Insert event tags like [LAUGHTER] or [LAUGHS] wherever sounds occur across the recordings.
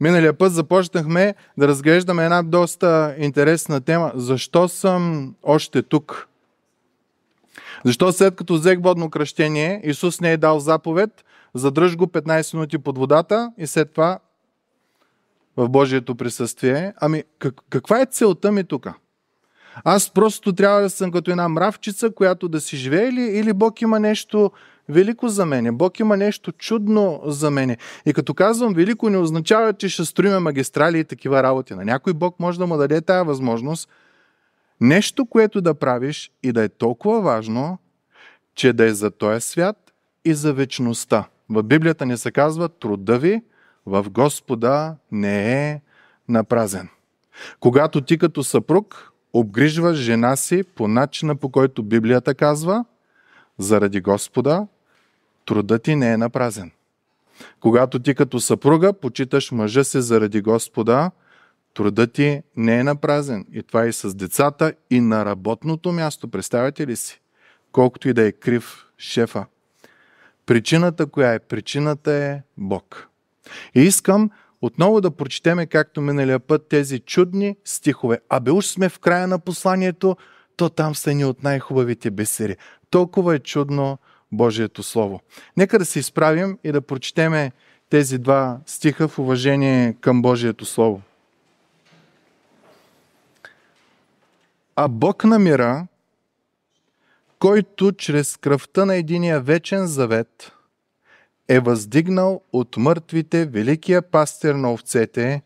Миналия път започнахме да разглеждаме една доста интересна тема. Защо съм още тук? Защо след като взех водно кръщение, Исус не е дал заповед, задръж го 15 минути под водата и след това в Божието присъствие. Ами как, каква е целта ми тук? Аз просто трябва да съм като една мравчица, която да си живее или, или Бог има нещо велико за мене. Бог има нещо чудно за мене. И като казвам велико, не означава, че ще строиме магистрали и такива работи. На някой Бог може да му даде тая възможност. Нещо, което да правиш и да е толкова важно, че да е за този свят и за вечността. В Библията ни се казва, труда ви в Господа не е напразен. Когато ти като съпруг обгрижваш жена си по начина, по който Библията казва, заради Господа, трудът ти не е напразен. Когато ти като съпруга почиташ мъжа си заради Господа, трудът ти не е напразен. И това е и с децата, и на работното място. Представете ли си? Колкото и да е крив шефа. Причината коя е? Причината е Бог. И искам отново да прочетеме, както миналия път, тези чудни стихове. Абе уж сме в края на посланието, то там са ни от най-хубавите бесери. Толкова е чудно, Божието Слово. Нека да се изправим и да прочетеме тези два стиха в уважение към Божието Слово. А Бог на мира, който чрез кръвта на единия вечен завет е въздигнал от мъртвите великия пастир на овцете,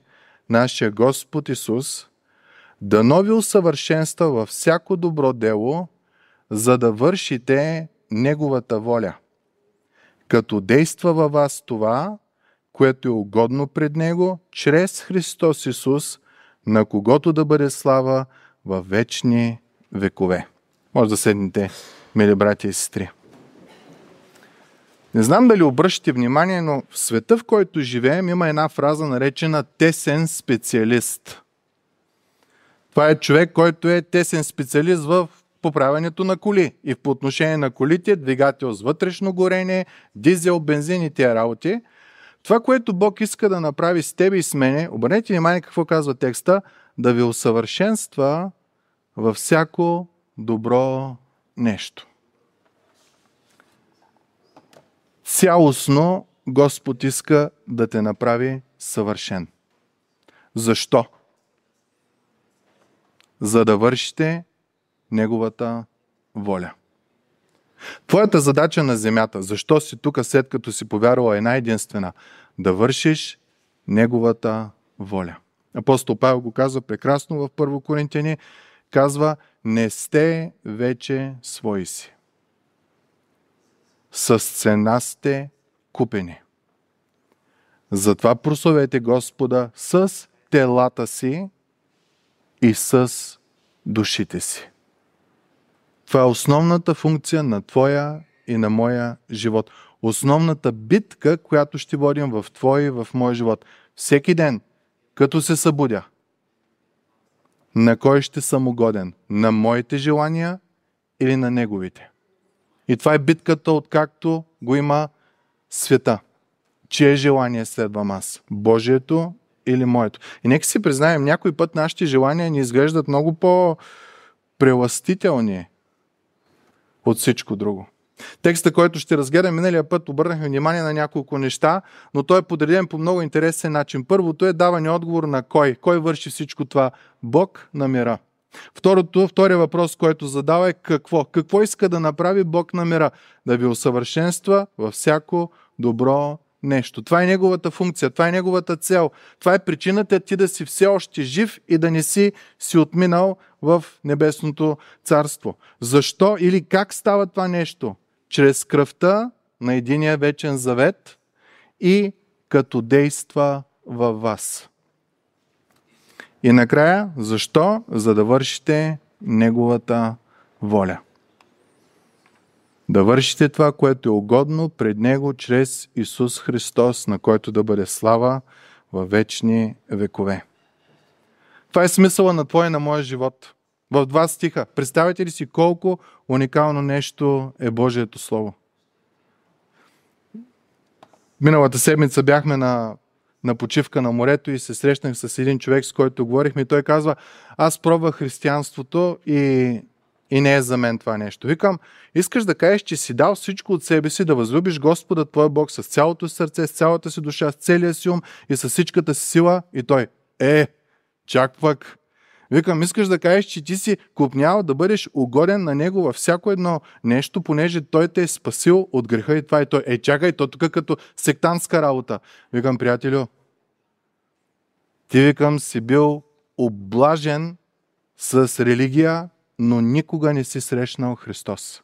нашия Господ Исус, да нови усъвършенства във всяко добро дело, за да вършите Неговата воля, като действа във вас това, което е угодно пред Него, чрез Христос Исус, на когото да бъде слава във вечни векове. Може да седнете, мили братя и сестри. Не знам дали обръщате внимание, но в света, в който живеем, има една фраза наречена тесен специалист. Това е човек, който е тесен специалист в поправянето на коли. И по отношение на колите, двигател с вътрешно горение, дизел, бензин и тия работи. Това, което Бог иска да направи с тебе и с мене, обърнете внимание какво казва текста, да ви усъвършенства във всяко добро нещо. Цялостно Господ иска да те направи съвършен. Защо? За да вършите Неговата воля. Твоята задача на земята, защо си тук след като си повярвала една единствена да вършиш Неговата воля. Апостол Павел го казва прекрасно в 1 Коринтияни, казва, не сте вече свои си. С цена сте купени. Затова прословете Господа с телата си и с душите си. Това е основната функция на твоя и на моя живот. Основната битка, която ще водим в твоя и в моя живот. Всеки ден, като се събудя, на кой ще съм угоден? На моите желания или на неговите? И това е битката, откакто го има света. Чие желание следвам аз? Божието или моето? И нека си признаем, някой път нашите желания ни изглеждат много по-преластителни, от всичко друго. Текста, който ще разгледам миналия път, обърнахме внимание на няколко неща, но той е подреден по много интересен начин. Първото е даване отговор на кой. Кой върши всичко това? Бог на мира. Второто, втория въпрос, който задава е какво? Какво иска да направи Бог на мира? Да ви усъвършенства във всяко добро нещо. Това е неговата функция, това е неговата цел. Това е причината ти да си все още жив и да не си си отминал в небесното царство. Защо или как става това нещо? Чрез кръвта на единия вечен завет и като действа във вас. И накрая, защо? За да вършите неговата воля да вършите това, което е угодно пред Него чрез Исус Христос, на който да бъде слава във вечни векове. Това е смисъла на твоя и на моя живот. В два стиха. Представете ли си колко уникално нещо е Божието Слово? Миналата седмица бяхме на, на почивка на морето и се срещнах с един човек, с който говорихме и той казва, аз пробвах християнството и и не е за мен това нещо. Викам, искаш да кажеш, че си дал всичко от себе си, да възлюбиш Господа Твой Бог с цялото си сърце, с цялата си душа, с целия си ум и с всичката си сила. И той, е, чак пък. Викам, искаш да кажеш, че ти си купнял да бъдеш угоден на него във всяко едно нещо, понеже той те е спасил от греха и това и е той. Е, чакай, то тук е като сектантска работа. Викам, приятелю, ти викам си бил облажен с религия, но никога не си срещнал Христос.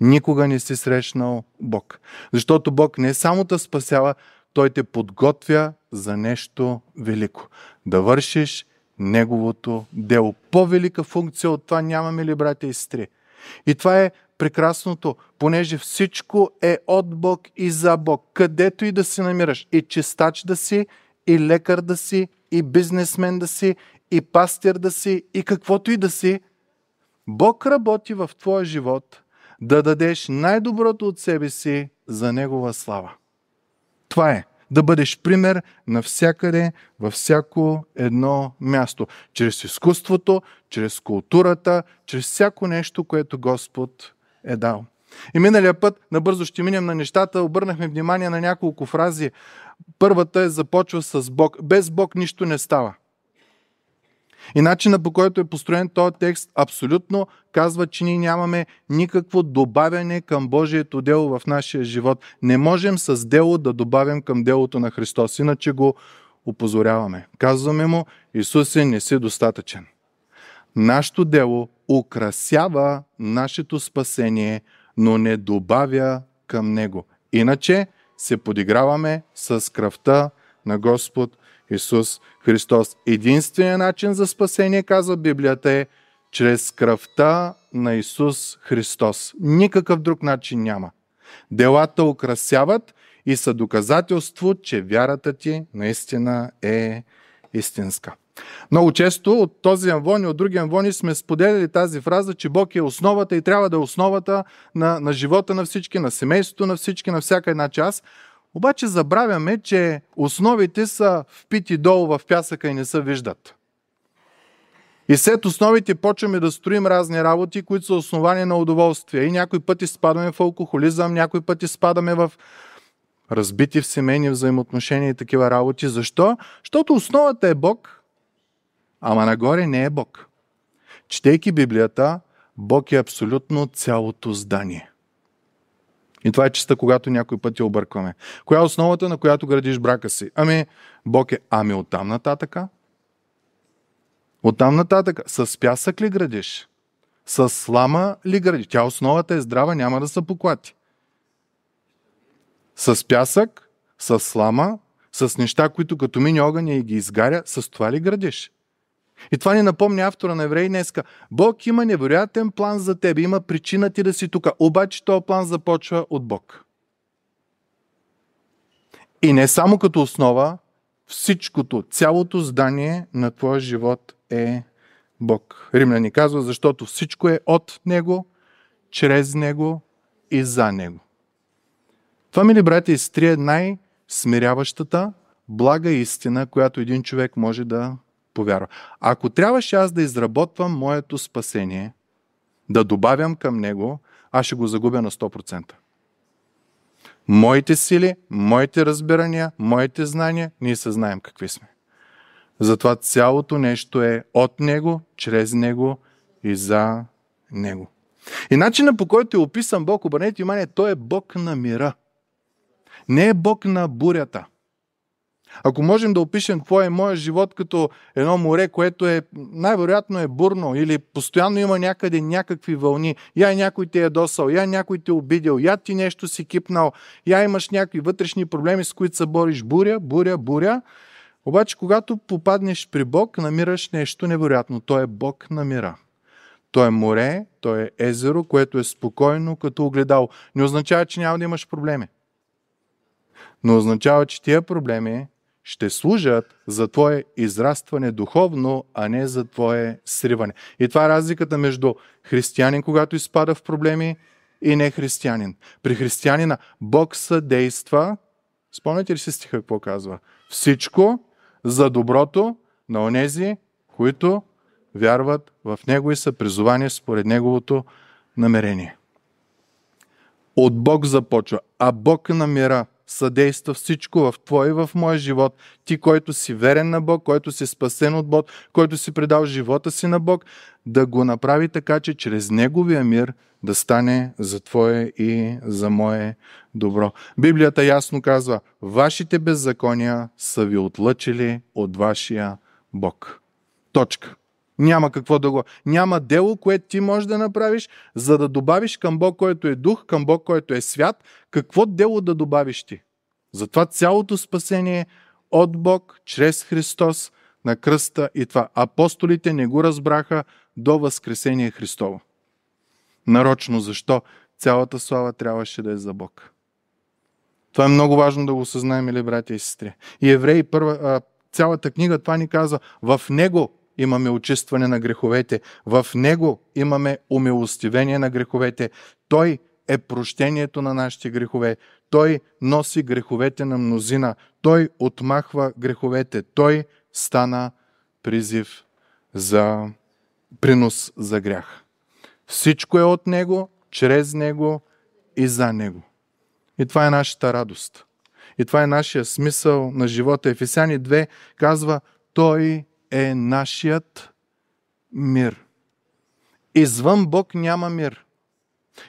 Никога не си срещнал Бог. Защото Бог не е само те спасява, Той те подготвя за нещо велико. Да вършиш Неговото дело. По-велика функция от това нямаме ли, братя и сестри? И това е прекрасното, понеже всичко е от Бог и за Бог. Където и да се намираш, и чистач да си, и лекар да си, и бизнесмен да си, и пастир да си, и каквото и да си, Бог работи в твоя живот да дадеш най-доброто от себе си за Негова слава. Това е да бъдеш пример навсякъде, във всяко едно място. Чрез изкуството, чрез културата, чрез всяко нещо, което Господ е дал. И миналия път, набързо ще минем на нещата, обърнахме внимание на няколко фрази. Първата е започва с Бог. Без Бог нищо не става. И начина по който е построен този текст абсолютно казва, че ние нямаме никакво добавяне към Божието дело в нашия живот. Не можем с дело да добавим към делото на Христос, иначе го опозоряваме. Казваме му, Исусе, не си достатъчен. Нашето дело украсява нашето спасение, но не добавя към него. Иначе се подиграваме с кръвта на Господ Исус Христос. Единственият начин за спасение, казва Библията, е чрез кръвта на Исус Христос. Никакъв друг начин няма. Делата украсяват и са доказателство, че вярата ти наистина е истинска. Много често от този анвон и от други анвони сме споделяли тази фраза, че Бог е основата и трябва да е основата на, на живота на всички, на семейството на всички, на всяка една част. Обаче забравяме, че основите са впити долу в пясъка и не се виждат. И след основите почваме да строим разни работи, които са основани на удоволствие. И някои път спадаме в алкохолизъм, някой път спадаме в разбити в семейни взаимоотношения и такива работи. Защо? Защото основата е Бог, ама нагоре не е Бог. Четейки Библията, Бог е абсолютно цялото здание. И това е чиста, когато някой път я объркваме. Коя е основата, на която градиш брака си? Ами, Бог е, ами оттам нататъка. Оттам нататък. С пясък ли градиш? С слама ли градиш? Тя основата е здрава, няма да се поклати. С пясък, с слама, с неща, които като мини огъня и ги изгаря, с това ли градиш? И това ни напомня автора на Евреи днеска. Бог има невероятен план за теб, има причина ти да си тук. Обаче този план започва от Бог. И не само като основа, всичкото, цялото здание на твоя живот е Бог. Римляни казва, защото всичко е от Него, чрез Него и за Него. Това, мили брати и сестри, е най-смиряващата, блага истина, която един човек може да повярва. Ако трябваше аз да изработвам моето спасение, да добавям към него, аз ще го загубя на 100%. Моите сили, моите разбирания, моите знания, ние се знаем какви сме. Затова цялото нещо е от него, чрез него и за него. И начина по който е описан Бог, обърнете внимание, той е Бог на мира. Не е Бог на бурята. Ако можем да опишем какво е моят живот като едно море, което е най-вероятно е бурно или постоянно има някъде някакви вълни, я е някой те е досал, я е някой те е обидел, я ти нещо си кипнал, я имаш някакви вътрешни проблеми, с които се бориш буря, буря, буря. Обаче, когато попаднеш при Бог, намираш нещо невероятно. Той е Бог на мира. Той е море, той е езеро, което е спокойно като огледало. Не означава, че няма да имаш проблеми. Но означава, че тия проблеми ще служат за твое израстване духовно, а не за твое сриване. И това е разликата между християнин, когато изпада в проблеми, и не християнин. При християнина Бог съдейства, спомняте ли си стиха какво казва? Всичко за доброто на онези, които вярват в Него и са призовани според Неговото намерение. От Бог започва, а Бог намира съдейства всичко в твой и в моя живот. Ти, който си верен на Бог, който си спасен от Бог, който си предал живота си на Бог, да го направи така, че чрез Неговия мир да стане за Твое и за Мое добро. Библията ясно казва, вашите беззакония са ви отлъчили от вашия Бог. Точка. Няма какво да го. Няма дело, което ти можеш да направиш, за да добавиш към Бог, който е дух, към Бог, който е свят. Какво дело да добавиш ти? Затова цялото спасение е от Бог, чрез Христос, на кръста и това. Апостолите не го разбраха до Възкресение Христово. Нарочно защо цялата слава трябваше да е за Бог. Това е много важно да го осъзнаем, или братя и сестри. И евреи, първа, цялата книга това ни казва, в Него имаме очистване на греховете, в Него имаме умилостивение на греховете. Той е прощението на нашите грехове. Той носи греховете на мнозина. Той отмахва греховете. Той стана призив за принос за грях. Всичко е от Него, чрез Него и за Него. И това е нашата радост. И това е нашия смисъл на живота. Ефесяни 2 казва, Той е нашият мир. Извън Бог няма мир.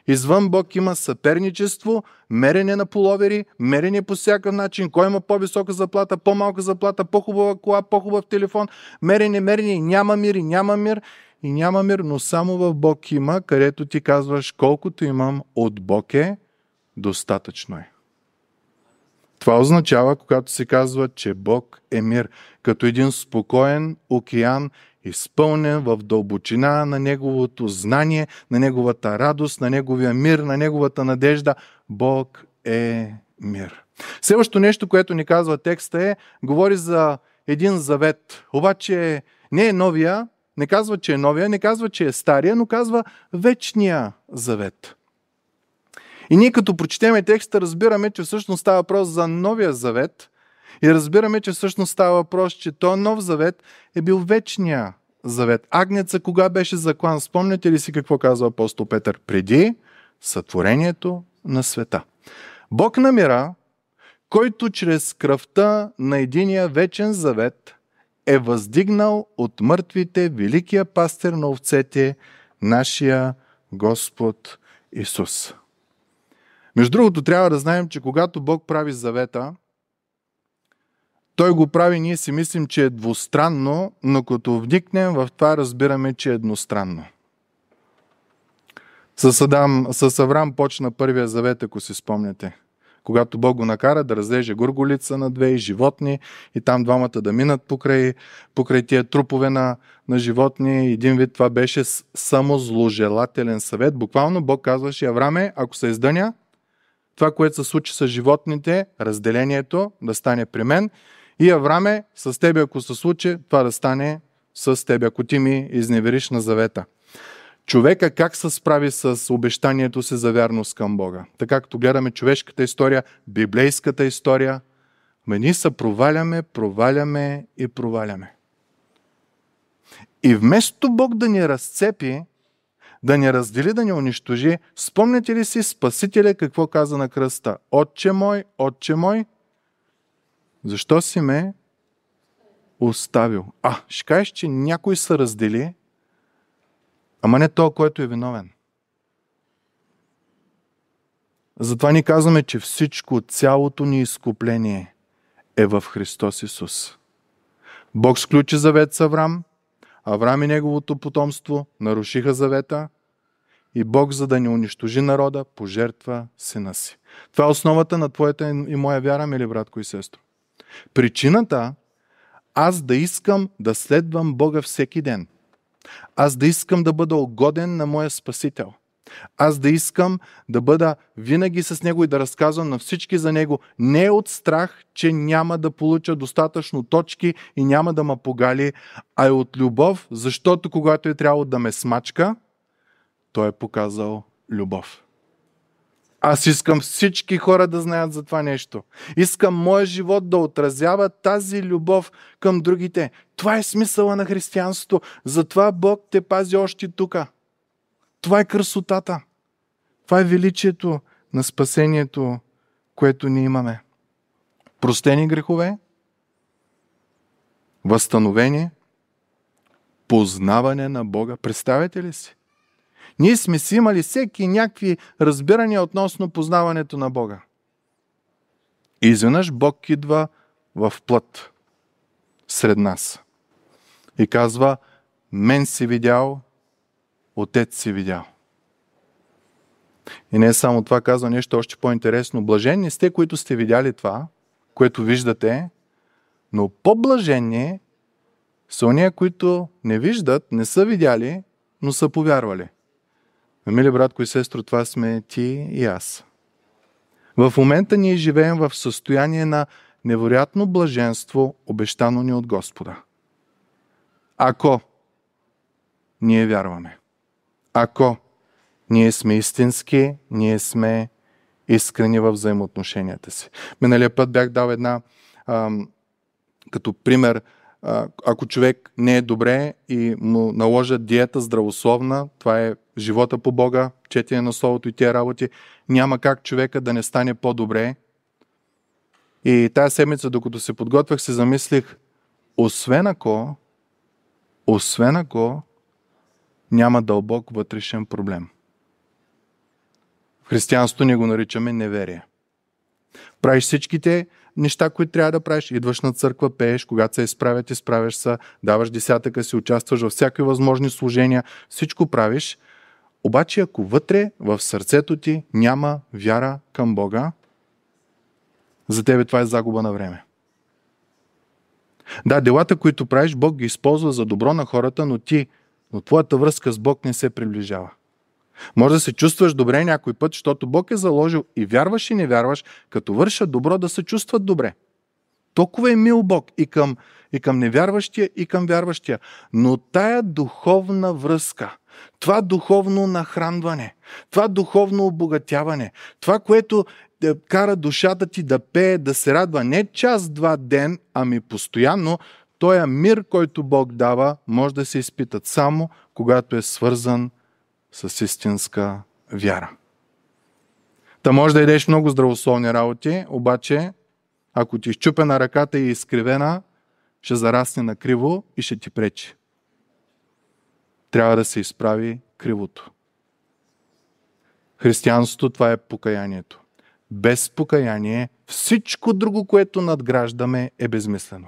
Извън Бог има съперничество, мерене на половери, мерене по всякакъв начин, кой има по-висока заплата, по-малка заплата, по-хубава кола, по-хубав телефон, мерене, мерене, няма мир и няма мир и няма мир, но само в Бог има, където ти казваш колкото имам от Бог е, достатъчно е. Това означава, когато се казва, че Бог е мир, като един спокоен океан, изпълнен в дълбочина на Неговото знание, на Неговата радост, на Неговия мир, на Неговата надежда. Бог е мир. Следващото нещо, което ни казва текста е, говори за един завет. Обаче не е новия, не казва, че е новия, не казва, че е стария, но казва вечния завет. И ние като прочетеме текста, разбираме, че всъщност става въпрос за Новия завет и разбираме, че всъщност става въпрос, че този Нов завет е бил вечния завет. Агнеца кога беше заклан? Спомняте ли си какво казва апостол Петър? Преди сътворението на света. Бог намира, който чрез кръвта на единия вечен завет е въздигнал от мъртвите великия пастир на овцете, нашия Господ Исус. Между другото, трябва да знаем, че когато Бог прави завета, той го прави, ние си мислим, че е двустранно, но като вникнем в това, разбираме, че е едностранно. С, Адам, с Аврам почна първия завет, ако си спомняте. Когато Бог го накара да разреже горголица на две и животни, и там двамата да минат покрай, покрай тия трупове на, на животни. Един вид това беше само зложелателен съвет. Буквално Бог казваше, Авраме, ако се издъня, това, което се случи с животните, разделението да стане при мен. И Авраме, с тебе, ако се случи, това да стане с тебе, ако ти ми изневериш на завета. Човека как се справи с обещанието си за вярност към Бога? Така като гледаме човешката история, библейската история, ме ни се проваляме, проваляме и проваляме. И вместо Бог да ни разцепи да ни раздели, да ни унищожи. Спомняте ли си Спасителя какво каза на кръста? Отче мой, отче мой, защо си ме оставил? А, ще кажеш, че някой се раздели, ама не то, който е виновен. Затова ни казваме, че всичко, цялото ни изкупление е в Христос Исус. Бог сключи завет с Авраам, Авраам и неговото потомство нарушиха завета и Бог, за да ни унищожи народа, пожертва сина си. Това е основата на твоята и моя вяра, мили братко и сестро. Причината аз да искам да следвам Бога всеки ден. Аз да искам да бъда угоден на моя Спасител. Аз да искам да бъда винаги с него и да разказвам на всички за него, не от страх, че няма да получа достатъчно точки и няма да ме погали, а е от любов, защото когато е трябвало да ме смачка, той е показал любов. Аз искам всички хора да знаят за това нещо. Искам моя живот да отразява тази любов към другите. Това е смисъла на християнството. Затова Бог те пази още тука. Това е красотата. Това е величието на спасението, което ни имаме. Простени грехове, възстановение, познаване на Бога. Представете ли си? Ние сме си имали всеки някакви разбирания относно познаването на Бога. И изведнъж Бог идва в плът сред нас и казва, мен си видял, отец си видял. И не е само това, казва нещо още по-интересно. Блаженни сте, които сте видяли това, което виждате, но по-блаженни са уния, които не виждат, не са видяли, но са повярвали. Мили братко и сестро, това сме ти и аз. В момента ние живеем в състояние на невероятно блаженство, обещано ни от Господа. Ако ние вярваме. Ако ние сме истински, ние сме искрени във взаимоотношенията си. Миналия път бях дал една ам, като пример, ако човек не е добре и му наложат диета здравословна, това е живота по Бога, четене на Словото и тия работи, няма как човека да не стане по-добре. И тази седмица, докато се подготвях, се замислих, освен ако, освен ако няма дълбок вътрешен проблем. В християнството ние го наричаме неверие. Правиш всичките неща, които трябва да правиш. Идваш на църква, пееш, когато се изправят, изправяш се, даваш десятъка си, участваш във всякакви възможни служения. Всичко правиш. Обаче, ако вътре в сърцето ти няма вяра към Бога, за тебе това е загуба на време. Да, делата, които правиш, Бог ги използва за добро на хората, но ти но твоята връзка с Бог не се приближава. Може да се чувстваш добре някой път, защото Бог е заложил и вярваш и не вярваш, като вършат добро да се чувстват добре. Толкова е мил Бог и към, и към невярващия, и към вярващия. Но тая духовна връзка, това духовно нахранване, това духовно обогатяване, това, което е, кара душата ти да пее, да се радва не час-два ден, ами постоянно, Тоя мир, който Бог дава, може да се изпитат само, когато е свързан с истинска вяра. Та може да идеш много здравословни работи, обаче ако ти е изчупе на ръката и е изкривена, ще зарасне на криво и ще ти пречи. Трябва да се изправи кривото. Християнството това е покаянието. Без покаяние всичко друго, което надграждаме, е безмислено.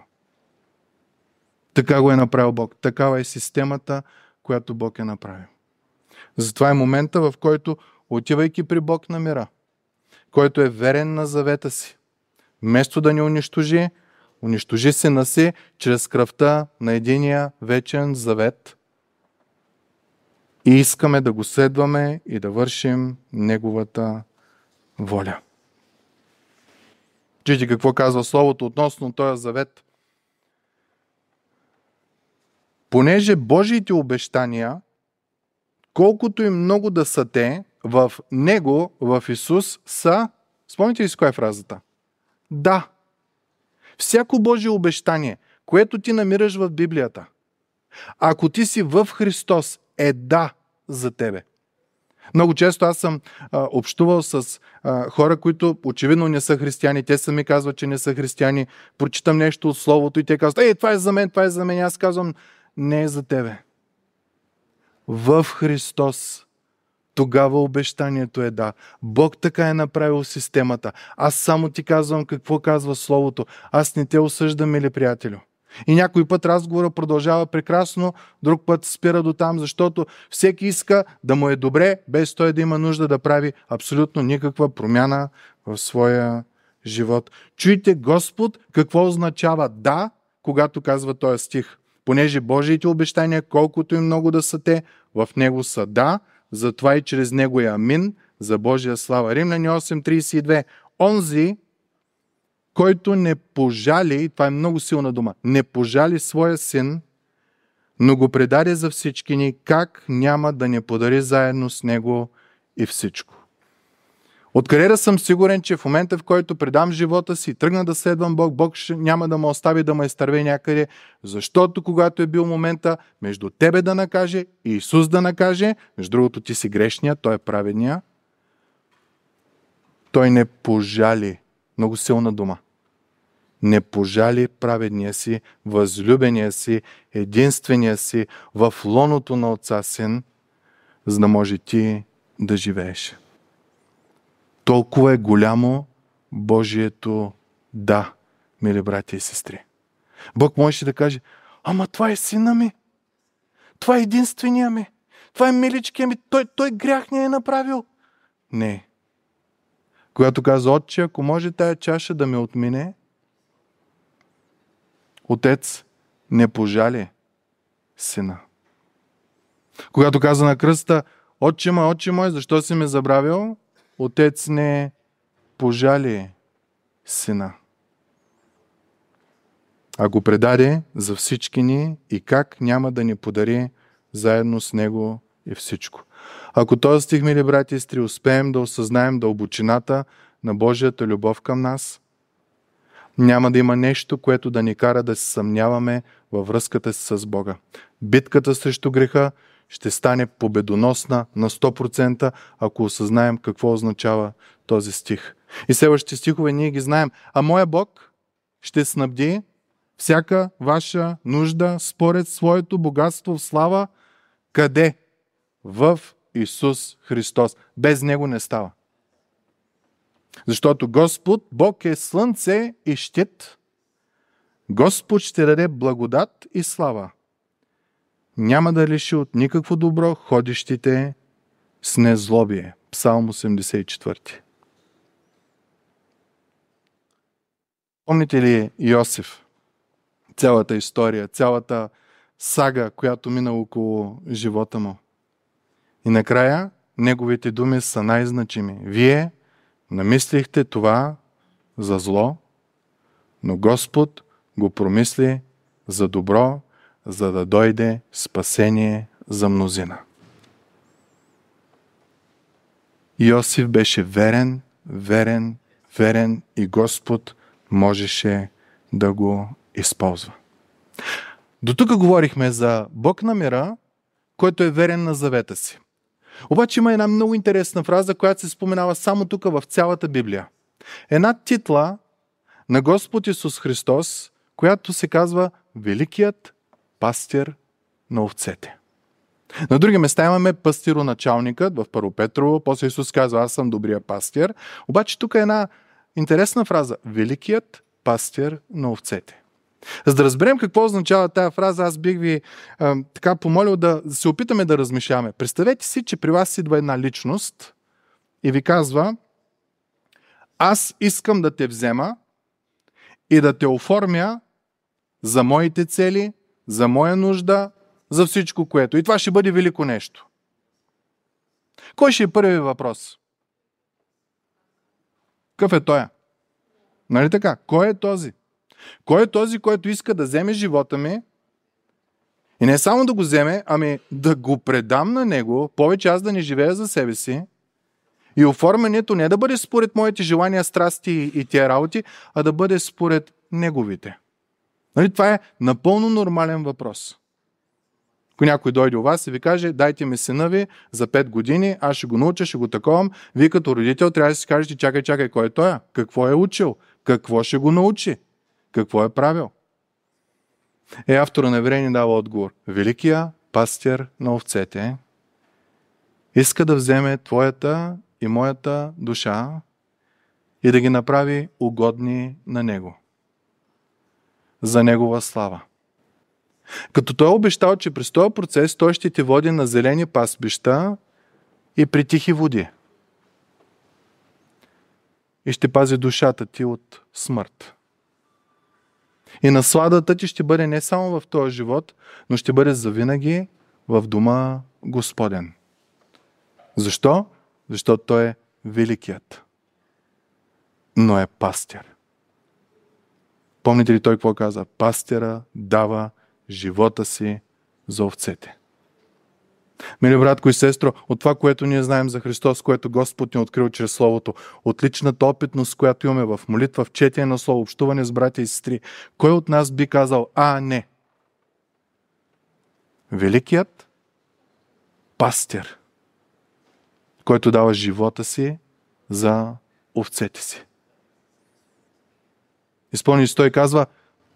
Така го е направил Бог. Такава е системата, която Бог е направил. Затова е момента, в който, отивайки при Бог на мира, който е верен на завета си, вместо да ни унищожи, унищожи се на си чрез кръвта на единия вечен завет и искаме да го следваме и да вършим неговата воля. Чуйте какво казва Словото относно този завет – Понеже Божиите обещания, колкото и много да са те, в Него, в Исус, са... Спомните ли с коя е фразата? Да. Всяко Божие обещание, което ти намираш в Библията, ако ти си в Христос, е да за тебе. Много често аз съм а, общувал с а, хора, които очевидно не са християни. Те сами казват, че не са християни. Прочитам нещо от Словото и те казват, ей, това е за мен, това е за мен. Аз казвам, не е за тебе. В Христос. Тогава обещанието е да. Бог така е направил системата. Аз само ти казвам какво казва Словото. Аз не те осъждам или приятелю. И някой път разговора продължава прекрасно, друг път спира до там, защото всеки иска да му е добре, без той да има нужда да прави абсолютно никаква промяна в своя живот. Чуйте Господ какво означава да, когато казва този стих понеже Божиите обещания, колкото и много да са те, в Него са да, затова и чрез Него е амин за Божия слава. Римляни 8.32 Онзи, който не пожали, това е много силна дума, не пожали своя син, но го предаде за всички ни, как няма да не подари заедно с него и всичко. От кариера съм сигурен, че в момента, в който предам живота си тръгна да следвам Бог, Бог ще, няма да ме остави да ме изтърве някъде, защото когато е бил момента между тебе да накаже и Исус да накаже, между другото ти си грешния, той е праведния, той не пожали, много силна дума, не пожали праведния си, възлюбения си, единствения си в лоното на Отца Син, за да може ти да живееш. Толкова е голямо Божието да, мили братя и сестри. Бог можеше да каже, ама това е сина ми, това е единствения ми, това е миличкия ми, той, той грях не е направил. Не. Когато каза, отче, ако може тая чаша да ме отмине, отец не пожали сина. Когато каза на кръста, отче мой, отче мой, защо си ме забравил? Отец не пожали сина, а го предаде за всички ни и как няма да ни подари заедно с него и всичко. Ако този стих, мили брати и сестри, успеем да осъзнаем дълбочината на Божията любов към нас, няма да има нещо, което да ни кара да се съмняваме във връзката си с Бога. Битката срещу греха ще стане победоносна на 100%, ако осъзнаем какво означава този стих. И следващите стихове ние ги знаем. А моя Бог ще снабди всяка ваша нужда според своето богатство в слава. Къде? В Исус Христос. Без Него не става. Защото Господ, Бог е слънце и щит. Господ ще даде благодат и слава няма да лиши от никакво добро ходещите с незлобие. Псалм 84. Помните ли Йосиф? Цялата история, цялата сага, която мина около живота му. И накрая неговите думи са най-значими. Вие намислихте това за зло, но Господ го промисли за добро за да дойде спасение за мнозина. Йосиф беше верен, верен, верен и Господ можеше да го използва. До тук говорихме за Бог на мира, който е верен на завета си. Обаче има една много интересна фраза, която се споменава само тук в цялата Библия. Една титла на Господ Исус Христос, която се казва Великият пастир на овцете. На други места имаме пастироначалникът в Първо Петрово, после Исус казва аз съм добрия пастир. Обаче тук е една интересна фраза. Великият пастир на овцете. За да разберем какво означава тази фраза, аз бих ви е, така помолил да се опитаме да размишляваме. Представете си, че при вас идва една личност и ви казва аз искам да те взема и да те оформя за моите цели за моя нужда, за всичко което. И това ще бъде велико нещо. Кой ще е първи въпрос? Какъв е той? Нали така? Кой е този? Кой е този, който иска да вземе живота ми и не само да го вземе, ами да го предам на него, повече аз да не живея за себе си и оформянето не да бъде според моите желания, страсти и тия работи, а да бъде според неговите. Нали? Това е напълно нормален въпрос. Ако някой дойде у вас и ви каже, дайте ми сина ви за 5 години, аз ще го науча, ще го таковам, вие като родител трябва да си кажете, чакай, чакай, кой е той? Какво е учил? Какво ще го научи? Какво е правил? Е, автора на Евреи дава отговор. Великия пастир на овцете иска да вземе твоята и моята душа и да ги направи угодни на него за Негова слава. Като той обещал, че през този процес той ще те води на зелени пасбища и при тихи води. И ще пази душата ти от смърт. И насладата ти ще бъде не само в този живот, но ще бъде завинаги в дома Господен. Защо? Защото Той е великият, но е пастир. Помните ли той какво каза? Пастера дава живота си за овцете. Мили братко и сестро, от това, което ние знаем за Христос, което Господ ни е открил чрез Словото, от личната опитност, която имаме в молитва, в четене на Слово, общуване с братя и сестри, кой от нас би казал, а не? Великият пастир, който дава живота си за овцете си. Изпълни се, той казва,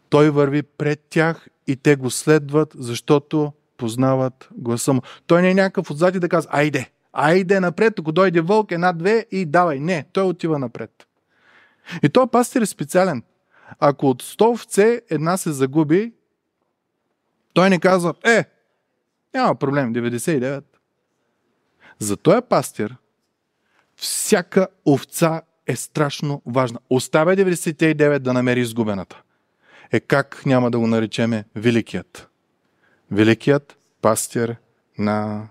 той върви пред тях и те го следват, защото познават гласа му. Той не е някакъв и да казва, айде, айде напред, ако дойде вълк, една-две и давай. Не, той отива напред. И този пастир е специален. Ако от 100 овце една се загуби, той не казва, е, няма проблем, 99. За този пастир всяка овца е страшно важна. Оставя 99 да намери изгубената. Е как няма да го наречеме великият? Великият пастир на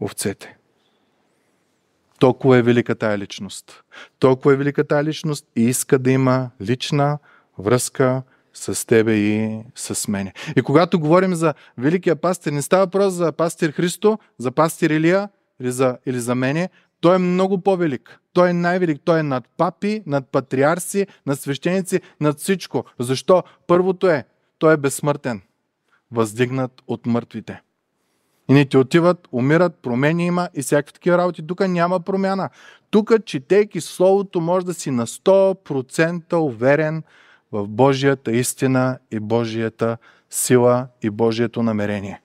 овцете. Толкова е велика тая личност. Толкова е велика тая личност и иска да има лична връзка с тебе и с мене. И когато говорим за великия пастир, не става въпрос за пастир Христо, за пастир Илия или за, или за мене, той е много по-велик. Той е най-велик. Той е над папи, над патриарси, над свещеници, над всичко. Защо? Първото е, той е безсмъртен. Въздигнат от мъртвите. И не те отиват, умират, промени има и всякакви такива работи. Тук няма промяна. Тук, четейки Словото, може да си на 100% уверен в Божията истина и Божията сила и Божието намерение.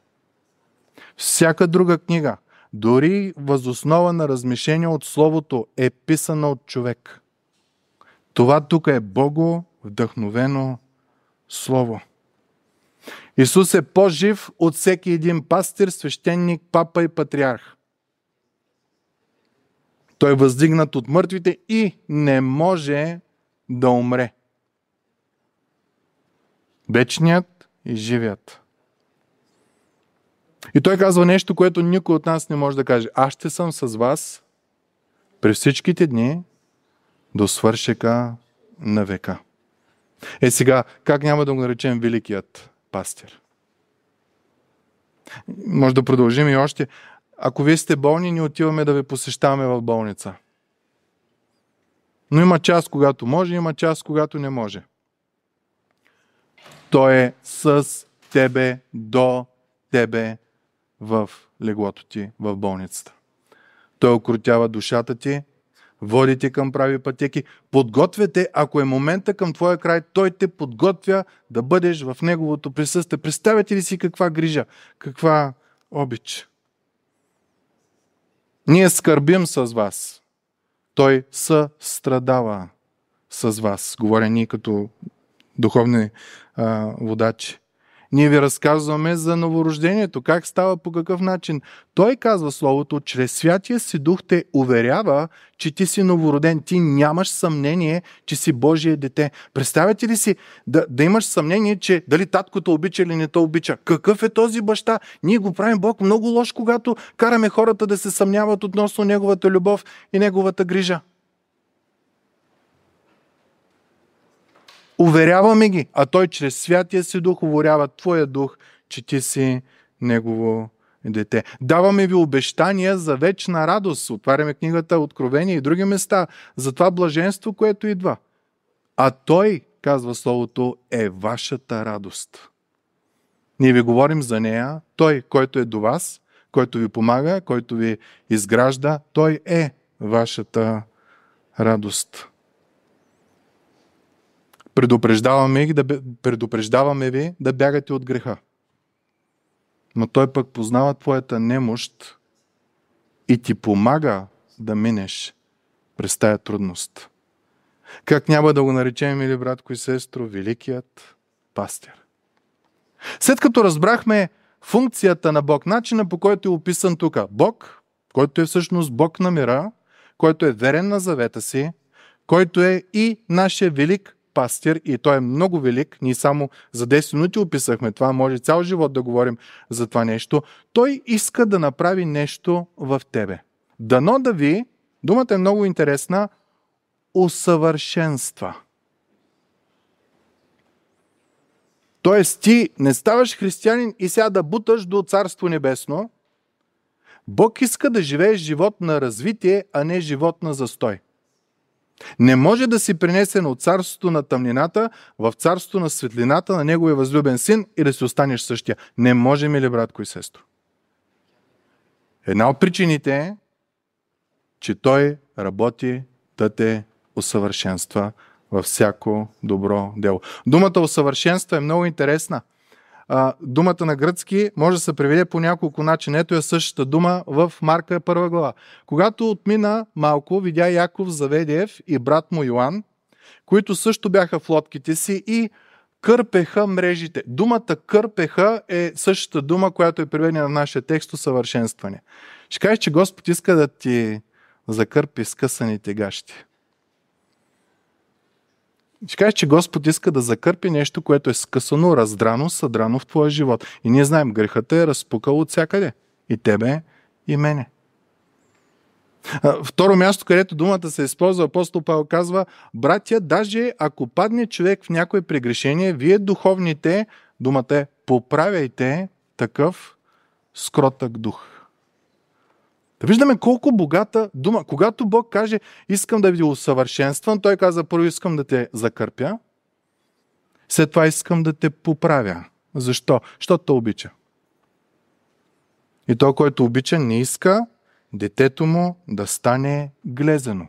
Всяка друга книга – дори възоснова на размишление от Словото е писана от човек. Това тук е Бого вдъхновено Слово. Исус е по-жив от всеки един пастир, свещеник, папа и патриарх. Той е въздигнат от мъртвите и не може да умре. Вечният и живият. И той казва нещо, което никой от нас не може да каже. Аз ще съм с вас през всичките дни до свършека на века. Е сега, как няма да го наречем великият пастир? Може да продължим и още. Ако вие сте болни, ни отиваме да ви посещаваме в болница. Но има част, когато може, има част, когато не може. Той е с тебе, до тебе, в леглото ти в болницата. Той окрутява душата ти, води ти към прави пътеки, подготвя те, ако е момента към твоя край, той те подготвя да бъдеш в неговото присъствие. Представете ли си каква грижа, каква обич? Ние скърбим с вас. Той състрадава с вас. Говоря ние като духовни а, водачи. Ние ви разказваме за новорождението, как става, по какъв начин. Той казва Словото, чрез Святия си Дух те уверява, че ти си новороден, ти нямаш съмнение, че си Божие дете. Представете ли си да, да имаш съмнение, че дали таткото обича или не то обича? Какъв е този баща? Ние го правим Бог много лош, когато караме хората да се съмняват относно неговата любов и неговата грижа. Уверяваме ги, а той чрез Святия си дух уверява твоя дух, че ти си негово дете. Даваме ви обещания за вечна радост. Отваряме книгата Откровение и други места за това блаженство, което идва. А той, казва Словото, е вашата радост. Ние ви говорим за нея. Той, който е до вас, който ви помага, който ви изгражда, той е вашата радост. Предупреждаваме ви, да, предупреждаваме ви да бягате от греха. Но той пък познава твоята немощ и ти помага да минеш през тая трудност. Как няма да го наречем, мили братко и сестро, великият пастир. След като разбрахме функцията на Бог, начина по който е описан тук, Бог, който е всъщност Бог на мира, който е верен на завета си, който е и нашия велик пастир и той е много велик. Ние само за 10 минути описахме това, може цял живот да говорим за това нещо. Той иска да направи нещо в тебе. Дано да ви, думата е много интересна, усъвършенства. Тоест ти не ставаш християнин и сега да буташ до Царство Небесно. Бог иска да живееш живот на развитие, а не живот на застой. Не може да си принесен от царството на тъмнината в царството на светлината на неговия възлюбен син и да си останеш същия. Не може, ли, братко и сестро? Една от причините е, че той работи да те усъвършенства във всяко добро дело. Думата усъвършенства е много интересна – а, думата на гръцки може да се преведе по няколко начина. Ето е същата дума в Марка първа глава. Когато отмина малко, видя Яков Заведеев и брат му Йоан, които също бяха в лодките си и кърпеха мрежите. Думата кърпеха е същата дума, която е преведена в нашия текст усъвършенстване. Ще кажеш, че Господ иска да ти закърпи скъсаните гащи ще кажеш, че Господ иска да закърпи нещо, което е скъсано, раздрано, съдрано в твоя живот. И ние знаем, грехът е разпукал от всякъде. И тебе, и мене. Второ място, където думата се използва, апостол Павел казва, братя, даже ако падне човек в някое прегрешение, вие духовните, думата е, поправяйте такъв скротък дух. Да виждаме колко богата дума. Когато Бог каже, искам да ви усъвършенствам, Той каза, първо искам да те закърпя, след това искам да те поправя. Защо? Защото те обича. И той, който обича, не иска детето му да стане глезено.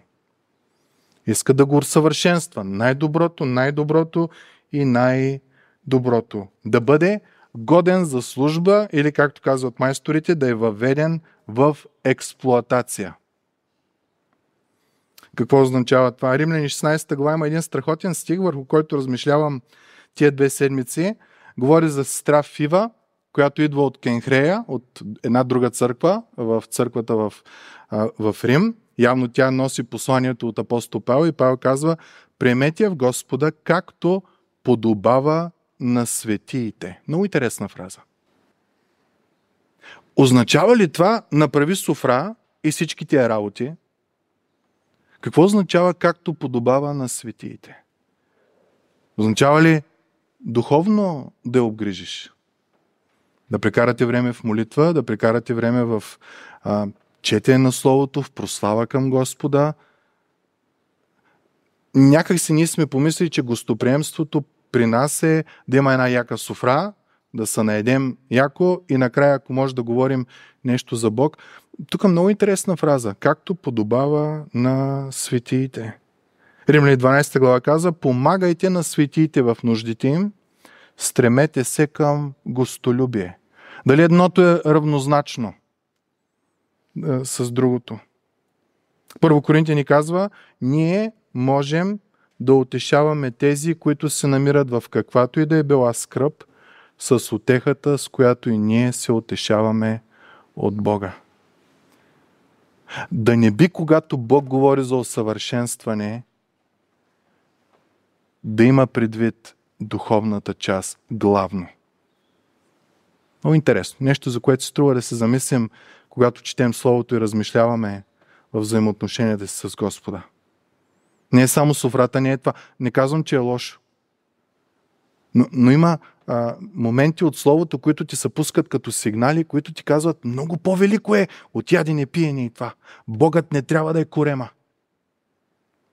Иска да го усъвършенства. Най-доброто, най-доброто и най-доброто. Да бъде годен за служба или, както казват майсторите, да е въведен в експлоатация. Какво означава това? Римляни 16 глава има един страхотен стих, върху който размишлявам тия две седмици. Говори за сестра Фива, която идва от Кенхрея, от една друга църква, в църквата в, в Рим. Явно тя носи посланието от апостол Павел и Павел казва, приемете в Господа както подобава на светиите. Много интересна фраза. Означава ли това направи суфра и всички тия работи? Какво означава както подобава на светиите? Означава ли духовно да обгрижиш? Да прекарате време в молитва, да прекарате време в а, четене на Словото, в прослава към Господа. Някак си ние сме помислили, че гостоприемството при нас е да има една яка суфра, да се наедем яко и накрая, ако може да говорим нещо за Бог. Тук е много интересна фраза. Както подобава на светиите. Римляни 12 глава каза, помагайте на светиите в нуждите им, стремете се към гостолюбие. Дали едното е равнозначно е, с другото? Първо Коринтия ни казва, ние можем да утешаваме тези, които се намират в каквато и да е била скръп, с утехата, с която и ние се утешаваме от Бога. Да не би, когато Бог говори за усъвършенстване, да има предвид духовната част главно. Много интересно. Нещо, за което се струва да се замислим, когато четем Словото и размишляваме в взаимоотношенията си с Господа. Не е само суфрата, не е това. Не казвам, че е лошо. Но, но има а, моменти от Словото, които ти се пускат като сигнали, които ти казват много по-велико е от ядене, пиене и това. Богът не трябва да е корема.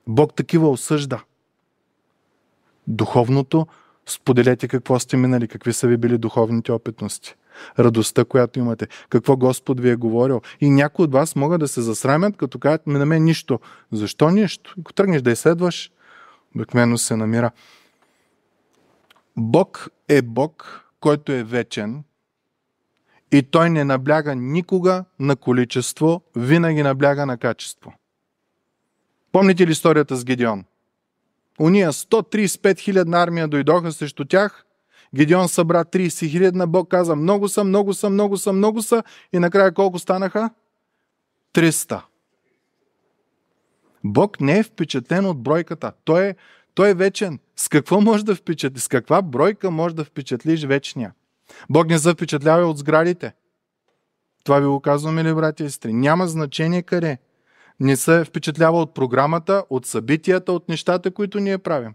Бог такива осъжда. Духовното, споделете какво сте минали, какви са ви били духовните опитности радостта, която имате, какво Господ ви е говорил. И някои от вас могат да се засрамят, като кажат, ми на мен нищо. Защо нищо? Ако тръгнеш да изследваш, обикновено се намира. Бог е Бог, който е вечен и той не набляга никога на количество, винаги набляга на качество. Помните ли историята с Гедеон? Уния 135 хилядна армия дойдоха срещу тях, Гедеон събра 30 хиляди на Бог, каза много са, много са, много са, много са и накрая колко станаха? 300. Бог не е впечатлен от бройката. Той е, той е вечен. С какво може да впечатли? С каква бройка може да впечатлиш вечния? Бог не се впечатлява от сградите. Това ви го казваме ли, брати и сестри. Няма значение къде. Не се впечатлява от програмата, от събитията, от нещата, които ние правим.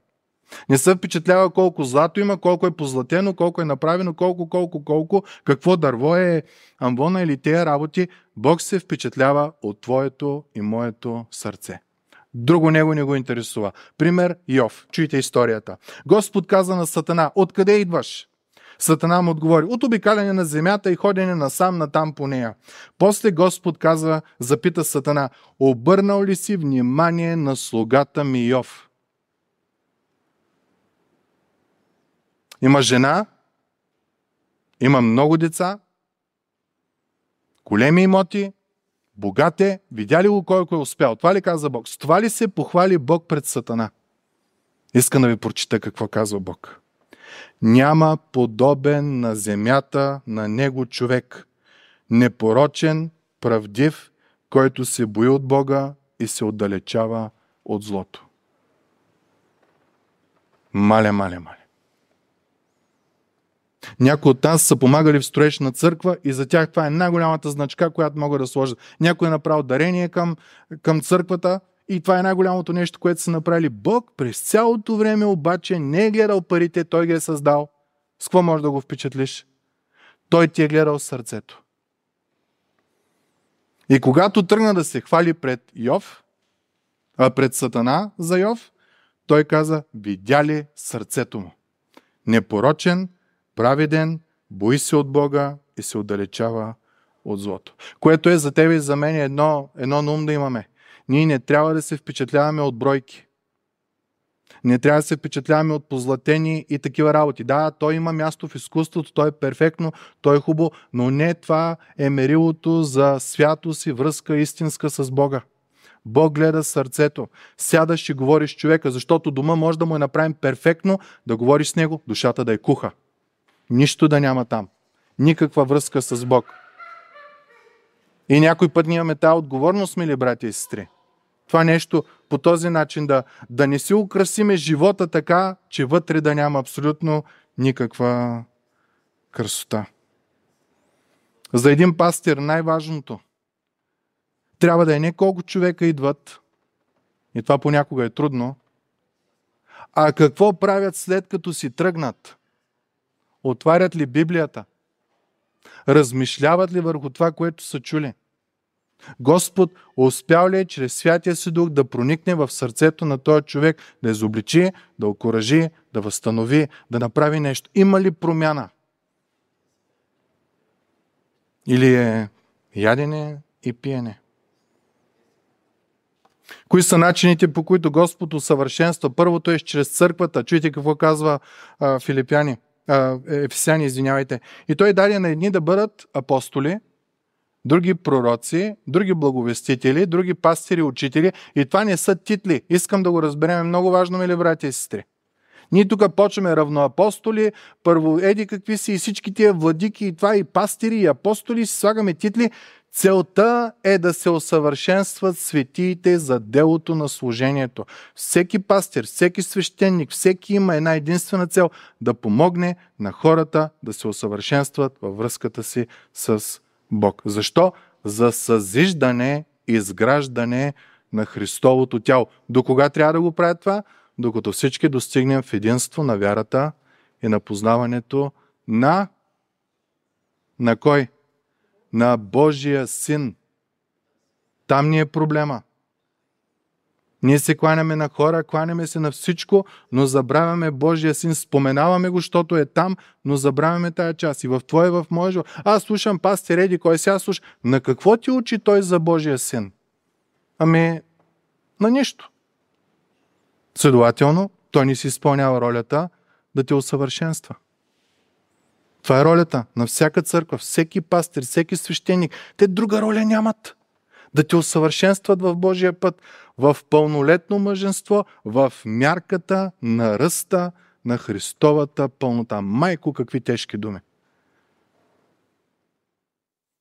Не се впечатлява колко злато има, колко е позлатено, колко е направено, колко, колко, колко, какво дърво е амвона или тези работи. Бог се впечатлява от твоето и моето сърце. Друго него не го интересува. Пример Йов. Чуйте историята. Господ каза на Сатана, откъде идваш? Сатана му отговори, от обикаляне на земята и ходене насам натам по нея. После Господ казва, запита Сатана, обърнал ли си внимание на слугата ми Йов? Има жена, има много деца, големи имоти, богате, видя ли го кой е успял. Това ли каза Бог? С това ли се похвали Бог пред Сатана? Иска да ви прочита какво казва Бог. Няма подобен на земята на него човек, непорочен, правдив, който се бои от Бога и се отдалечава от злото. Мале, мале, мале. Някои от нас са помагали в строеж на църква и за тях това е най-голямата значка, която могат да сложат. Някой е направил дарение към, към църквата и това е най-голямото нещо, което са направили. Бог през цялото време обаче не е гледал парите, той ги е създал. С какво може да го впечатлиш? Той ти е гледал сърцето. И когато тръгна да се хвали пред Йов, а пред Сатана за Йов, той каза, видя ли сърцето му? Непорочен, праведен, бои се от Бога и се отдалечава от злото. Което е за тебе и за мен едно, едно на ум да имаме. Ние не трябва да се впечатляваме от бройки. Не трябва да се впечатляваме от позлатени и такива работи. Да, той има място в изкуството, той е перфектно, той е хубо, но не това е мерилото за свято си връзка истинска с Бога. Бог гледа сърцето. Сядаш и говориш с човека, защото дома може да му е направим перфектно, да говориш с него, душата да е куха. Нищо да няма там. Никаква връзка с Бог. И някой път ние имаме тази отговорност, мили братя и сестри. Това нещо по този начин да, да не си украсиме живота така, че вътре да няма абсолютно никаква красота. За един пастир най-важното трябва да е не колко човека идват, и това понякога е трудно, а какво правят след като си тръгнат. Отварят ли Библията? Размишляват ли върху това, което са чули? Господ успял ли е чрез Святия си Дух да проникне в сърцето на този човек, да изобличи, да окоръжи, да възстанови, да направи нещо? Има ли промяна? Или е ядене и пиене? Кои са начините, по които Господ усъвършенства? Първото е чрез църквата. Чуйте какво казва а, Филипяни – е, ефесяни, извинявайте. И той даде на едни да бъдат апостоли, други пророци, други благовестители, други пастири, учители. И това не са титли. Искам да го разберем. Много важно, мили братя и сестри. Ние тук почваме равноапостоли, първо еди какви си и всички тия владики и това и пастири и апостоли, си слагаме титли. Целта е да се усъвършенстват светиите за делото на служението. Всеки пастир, всеки свещеник, всеки има една единствена цел да помогне на хората да се усъвършенстват във връзката си с Бог. Защо? За съзиждане, изграждане на Христовото тяло. До кога трябва да го правят това? Докато всички достигнем в единство на вярата и на познаването на на кой? на Божия син. Там ни е проблема. Ние се кланяме на хора, кланяме се на всичко, но забравяме Божия син. Споменаваме го, защото е там, но забравяме тая част. И в твое, в моя живот. Аз слушам пастир Реди, кой сега слуша. На какво ти учи той за Божия син? Ами, на нищо. Следователно, той не си изпълнява ролята да те усъвършенства. Това е ролята на всяка църква, всеки пастир, всеки свещеник. Те друга роля нямат. Да те усъвършенстват в Божия път, в пълнолетно мъженство, в мярката на ръста на Христовата пълнота. Майко, какви тежки думи!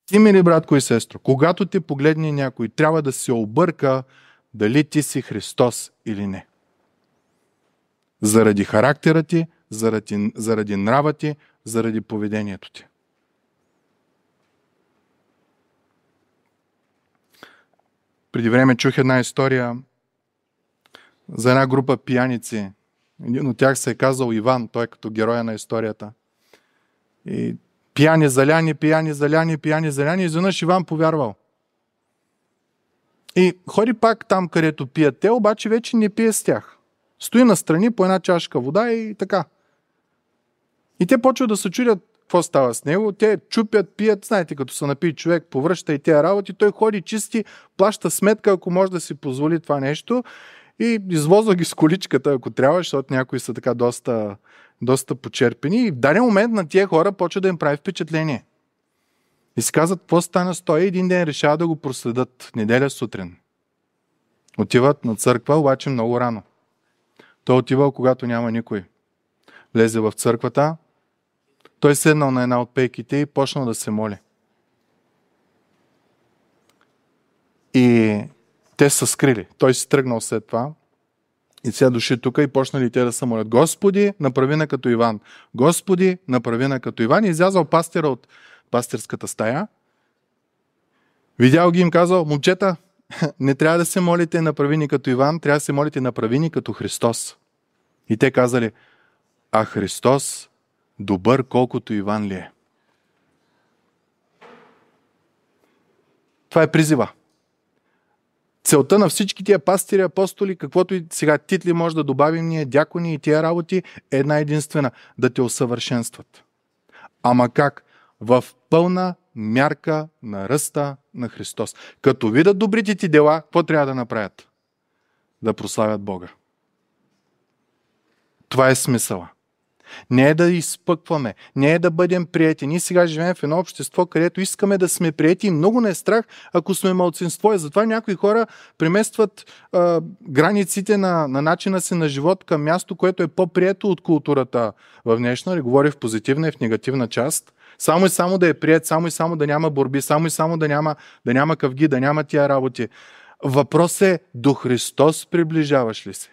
Ти, мили братко и сестро, когато ти погледне някой, трябва да се обърка дали ти си Христос или не. Заради характера ти, заради, заради нрава ти, заради поведението ти. Преди време чух една история за една група пияници. Един от тях се е казал Иван, той е като героя на историята. И пияни заляни, пияни заляни, пияни заляни. Изведнъж Иван повярвал. И ходи пак там, където пият те, обаче вече не пие с тях. Стои настрани по една чашка вода и така – и те почват да се чудят какво става с него. Те чупят, пият, знаете, като се напие човек, повръща и тези работи, той ходи чисти, плаща сметка, ако може да си позволи това нещо и извозва ги с количката, ако трябва, защото някои са така доста, доста почерпени. И в даден момент на тия хора почва да им прави впечатление. И си казват, какво стана с той? Един ден решава да го проследат. Неделя сутрин. Отиват на църква, обаче много рано. Той отива, когато няма никой. Влезе в църквата, той седнал на една от пейките и почнал да се моли. И те са скрили. Той си тръгнал след това и сега дошли тук и почнали те да се молят. Господи, направи на като Иван. Господи, направи на като Иван. И излязал пастира от пастирската стая. Видял ги им казал, момчета, [LAUGHS] не трябва да се молите направи ни като Иван, трябва да се молите направи ни като Христос. И те казали, а Христос добър колкото Иван ли е. Това е призива. Целта на всички тия пастири, апостоли, каквото и сега титли може да добавим ние, дякони и тия работи, е една единствена. Да те усъвършенстват. Ама как? В пълна мярка на ръста на Христос. Като видят добрите ти дела, какво трябва да направят? Да прославят Бога. Това е смисъла. Не е да изпъкваме, не е да бъдем прияти. Ние сега живеем в едно общество, където искаме да сме прияти и много не е страх, ако сме малцинство. И затова някои хора преместват а, границите на, на начина си на живот към място, което е по-прието от културата в днешна. Ли говори в позитивна и в негативна част. Само и само да е прият, само и само да няма борби, само и само да няма, да няма къвги, да няма тия работи. Въпрос е до Христос приближаваш ли се?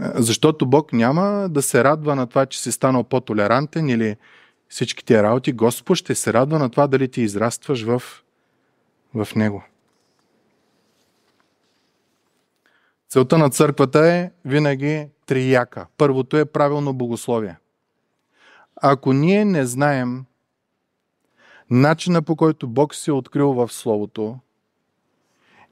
Защото Бог няма да се радва на това, че си станал по-толерантен или всички тия работи. Господ ще се радва на това дали ти израстваш в, в Него. Целта на църквата е винаги трияка. Първото е правилно богословие. Ако ние не знаем начина по който Бог се е открил в Словото,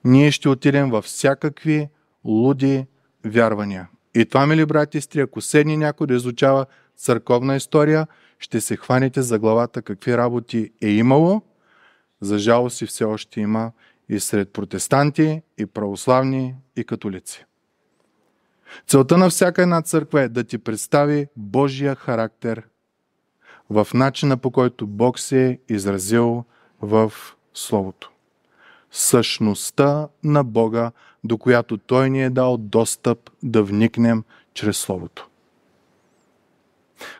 ние ще отидем във всякакви луди вярвания. И това, мили брати и ако седни някой да изучава църковна история, ще се хванете за главата какви работи е имало. За жалост и все още има и сред протестанти, и православни, и католици. Целта на всяка една църква е да ти представи Божия характер в начина по който Бог се е изразил в Словото. Същността на Бога до която Той ни е дал достъп да вникнем чрез Словото.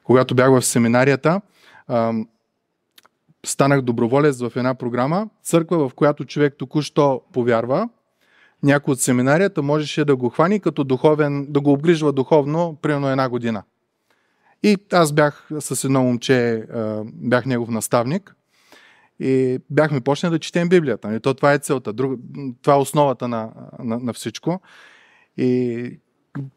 Когато бях в семинарията, станах доброволец в една програма, църква, в която човек току-що повярва, някой от семинарията можеше да го хвани като духовен, да го обгрижва духовно, примерно една година. И аз бях с едно момче, бях негов наставник. И бяхме почнали да четем Библията. Нали? То, това е целта, друг, това е основата на, на, на всичко. И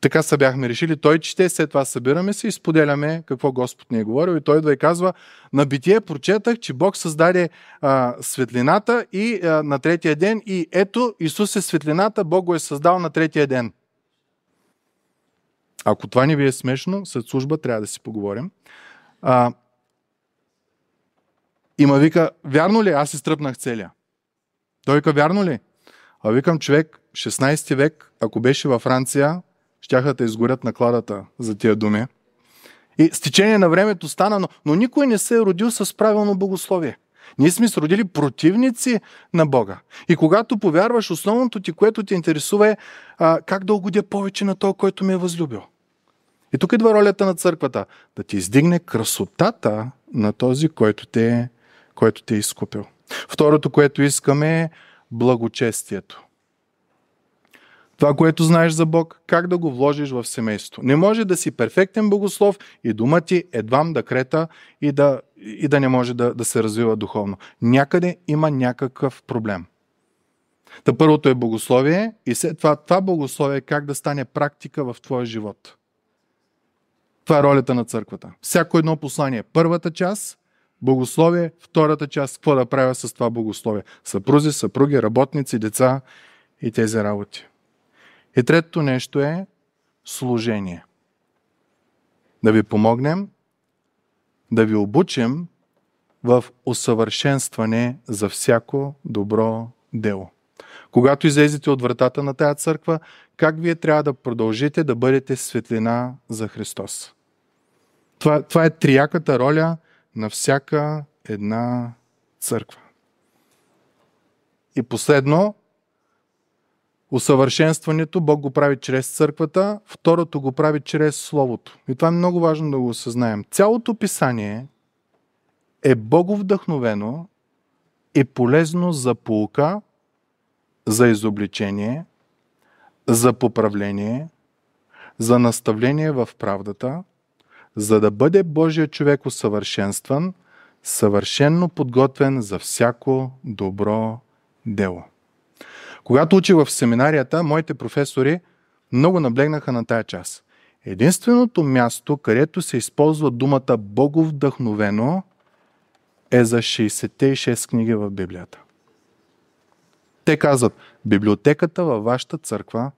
така се бяхме решили. Той чете, след това събираме се и споделяме какво Господ ни е говорил. И той идва и казва, на битие прочетах, че Бог създаде а, светлината и а, на третия ден. И ето, Исус е светлината, Бог го е създал на третия ден. Ако това не ви е смешно, след служба трябва да си поговорим. А, и ма вика, вярно ли, е? аз изтръпнах целия. Той вика, вярно ли? А викам, човек, 16 век, ако беше във Франция, щяха да изгорят накладата за тия думи. И с течение на времето стана, но, но никой не се е родил с правилно богословие. Ние сме се родили противници на Бога. И когато повярваш, основното ти, което те интересува е а, как да угодя повече на Той, който ме е възлюбил. И тук идва ролята на църквата. Да ти издигне красотата на този, който те е който ти е изкупил. Второто, което искаме е благочестието. Това, което знаеш за Бог, как да го вложиш в семейството. Не може да си перфектен богослов и дума ти едвам да крета и да, и да не може да, да се развива духовно. Някъде има някакъв проблем. Та първото е богословие и след това, това богословие е как да стане практика в твоя живот. Това е ролята на църквата. Всяко едно послание, първата част Богословие втората част, какво да правя с това богословие, Съпрузи, съпруги, работници, деца и тези работи. И третото нещо е служение. Да ви помогнем, да ви обучим в усъвършенстване за всяко добро дело. Когато излезете от вратата на тая църква, как вие трябва да продължите да бъдете светлина за Христос? Това, това е трияката роля – на всяка една църква. И последно, усъвършенстването Бог го прави чрез църквата, второто го прави чрез Словото. И това е много важно да го осъзнаем. Цялото писание е вдъхновено и полезно за полука, за изобличение, за поправление, за наставление в правдата, за да бъде Божия човек усъвършенстван, съвършенно подготвен за всяко добро дело. Когато учи в семинарията, моите професори много наблегнаха на тая част. Единственото място, където се използва думата Боговдъхновено, е за 66 книги в Библията. Те казват, библиотеката във вашата църква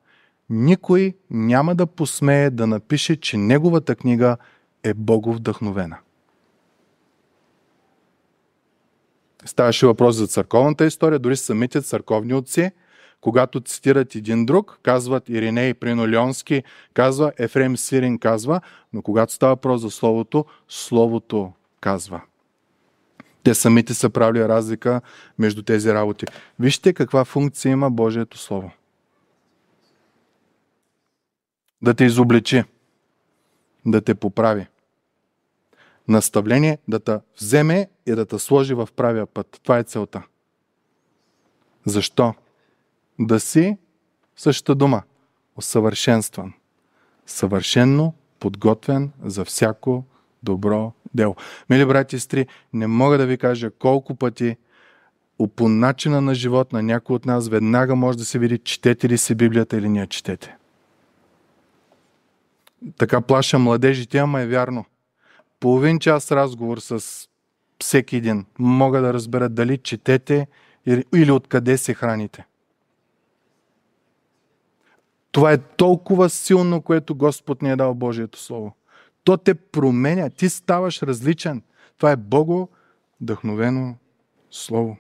никой няма да посмее да напише, че неговата книга е боговдъхновена. Ставаше въпрос за църковната история, дори самите църковни отци, когато цитират един друг, казват Ириней Принолионски, казва Ефрем Сирин, казва, но когато става въпрос за Словото, Словото казва. Те самите са правили разлика между тези работи. Вижте каква функция има Божието Слово. Да те изобличи, да те поправи, наставление, да те вземе и да те сложи в правия път. Това е целта. Защо? Да си, същата дума, усъвършенстван. Съвършенно подготвен за всяко добро дело. Мили брати и сестри, не мога да ви кажа колко пъти по начина на живот на някой от нас веднага може да се види, четете ли си Библията или не четете. Така плаша младежите, ама е вярно половин час разговор с всеки един мога да разбера дали четете или откъде се храните. Това е толкова силно, което Господ ни е дал Божието Слово. То те променя, ти ставаш различен. Това е Бого вдъхновено Слово.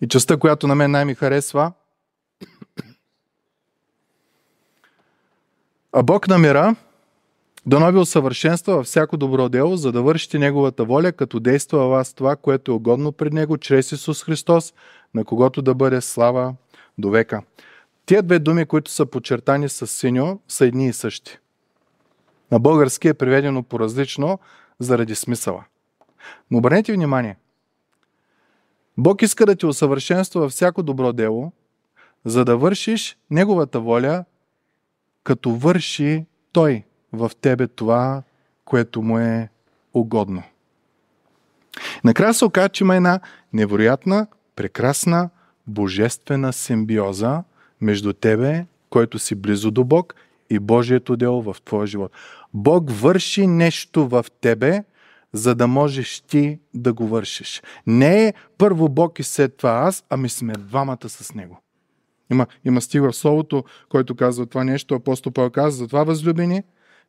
И частта, която на мен най-ми харесва, а Бог намира, Дано ви усъвършенства във всяко добро дело, за да вършите Неговата воля, като действа във вас това, което е угодно пред Него, чрез Исус Христос, на когото да бъде слава до века. Тия две думи, които са подчертани с синьо, са едни и същи. На български е преведено по-различно заради смисъла. Но обърнете внимание. Бог иска да ти усъвършенства във всяко добро дело, за да вършиш Неговата воля, като върши Той – в тебе това, което му е угодно. Накрая се оказа, че има една невероятна, прекрасна, божествена симбиоза между тебе, който си близо до Бог, и Божието дело в твоя живот. Бог върши нещо в тебе, за да можеш ти да го вършиш. Не е първо Бог и след това аз, ами сме двамата с Него. Има, има стих в Словото, който казва това нещо. Апостол Павел казва, затова възлюбени,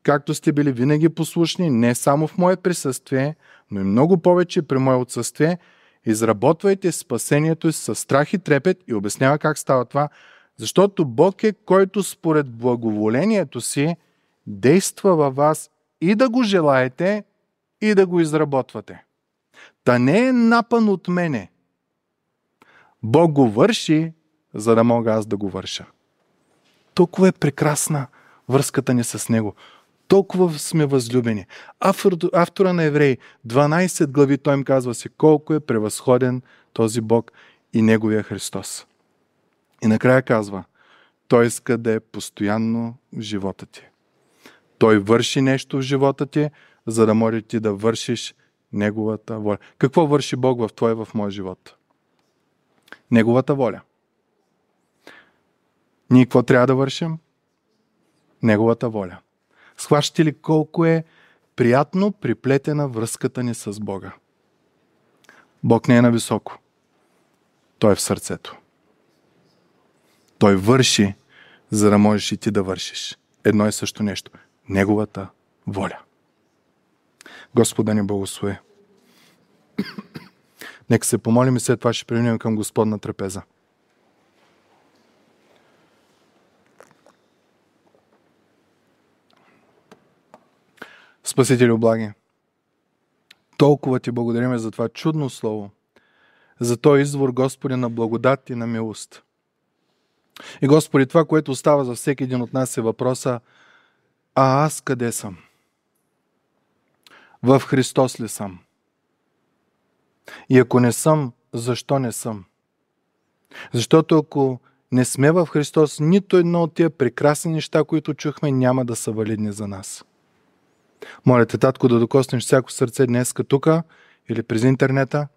както сте били винаги послушни не само в мое присъствие, но и много повече при мое отсъствие, изработвайте спасението с страх и трепет и обяснява как става това, защото Бог е който според благоволението си действа във вас и да го желаете, и да го изработвате. Та не е напън от мене. Бог го върши, за да мога аз да го върша. Толкова е прекрасна връзката ни с Него толкова сме възлюбени. Автор, автора на Евреи, 12 глави, той им казва се колко е превъзходен този Бог и Неговия Христос. И накрая казва, Той иска да е постоянно в живота ти. Той върши нещо в живота ти, за да може ти да вършиш Неговата воля. Какво върши Бог в твой и в моя живот? Неговата воля. Ние какво трябва да вършим? Неговата воля. Схващате ли колко е приятно приплетена връзката ни с Бога? Бог не е на високо. Той е в сърцето. Той върши, за да можеш и ти да вършиш. Едно и също нещо. Неговата воля. Господа ни благослови. Нека се помолим и след това ще преминем към Господна трапеза. Спасителю благи, толкова ти благодариме за това чудно слово, за този извор, Господи, на благодат и на милост. И Господи, това, което става за всеки един от нас е въпроса, а аз къде съм? В Христос ли съм? И ако не съм, защо не съм? Защото ако не сме в Христос, нито едно от тия прекрасни неща, които чухме, няма да са валидни за нас. Моля те, татко, да докоснеш всяко сърце днес тука или през интернета,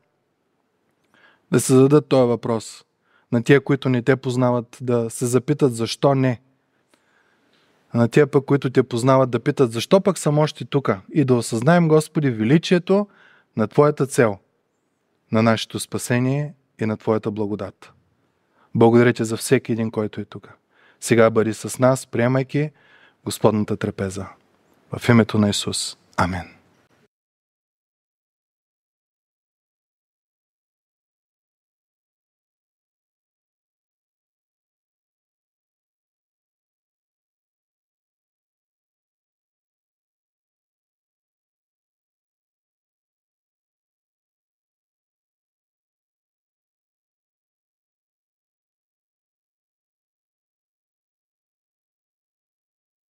да се зададат този въпрос. На тия, които не те познават, да се запитат защо не. А на тия пък, които те познават, да питат защо пък съм още тука и да осъзнаем, Господи, величието на Твоята цел, на нашето спасение и на Твоята благодат. Благодаря ти за всеки един, който е тук. Сега бъди с нас, приемайки Господната трапеза. В името на Исус. Амен.